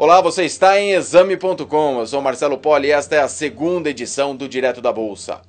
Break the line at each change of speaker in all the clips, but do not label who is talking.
Olá, você está em exame.com. Eu sou Marcelo Poli e esta é a segunda edição do Direto da Bolsa.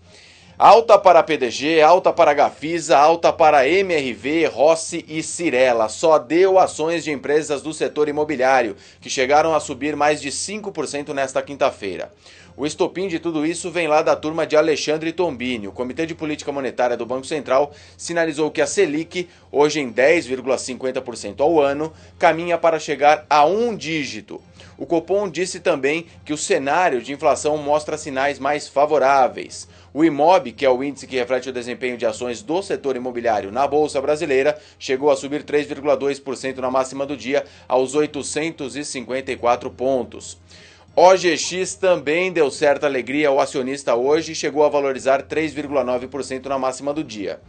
Alta para PDG, alta para Gafisa, alta para MRV, Rossi e Cirela. Só deu ações de empresas do setor imobiliário, que chegaram a subir mais de 5% nesta quinta-feira. O estopim de tudo isso vem lá da turma de Alexandre Tombini. O Comitê de Política Monetária do Banco Central sinalizou que a Selic, hoje em 10,50% ao ano, caminha para chegar a um dígito. O Copom disse também que o cenário de inflação mostra sinais mais favoráveis. O IMOB, que é o índice que reflete o desempenho de ações do setor imobiliário na Bolsa Brasileira, chegou a subir 3,2% na máxima do dia, aos 854 pontos. OGX também deu certa alegria ao acionista hoje e chegou a valorizar 3,9% na máxima do dia.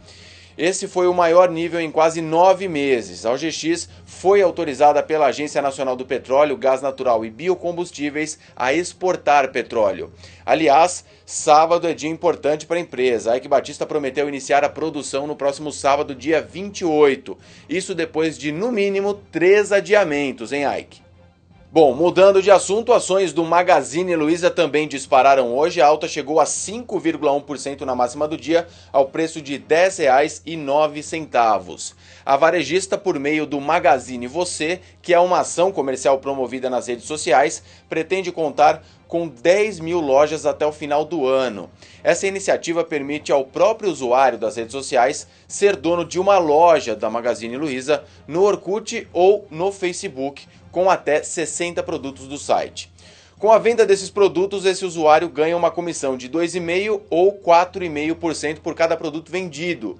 Esse foi o maior nível em quase nove meses. A OGX foi autorizada pela Agência Nacional do Petróleo, Gás Natural e Biocombustíveis a exportar petróleo. Aliás, sábado é dia importante para a empresa. A Batista prometeu iniciar a produção no próximo sábado, dia 28. Isso depois de, no mínimo, três adiamentos, hein, Ike? Bom, mudando de assunto, ações do Magazine Luiza também dispararam hoje. A alta chegou a 5,1% na máxima do dia, ao preço de R$ 10,09. A varejista, por meio do Magazine Você, que é uma ação comercial promovida nas redes sociais, pretende contar com 10 mil lojas até o final do ano. Essa iniciativa permite ao próprio usuário das redes sociais ser dono de uma loja da Magazine Luiza no Orkut ou no Facebook, com até 60 produtos do site. Com a venda desses produtos, esse usuário ganha uma comissão de 2,5% ou 4,5% por cada produto vendido.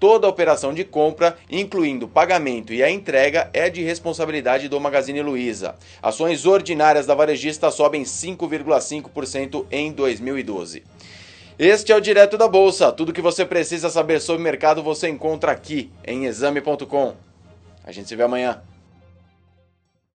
Toda operação de compra, incluindo pagamento e a entrega, é de responsabilidade do Magazine Luiza. Ações ordinárias da varejista sobem 5,5% em 2012. Este é o Direto da Bolsa. Tudo que você precisa saber sobre o mercado você encontra aqui em exame.com. A gente se vê amanhã.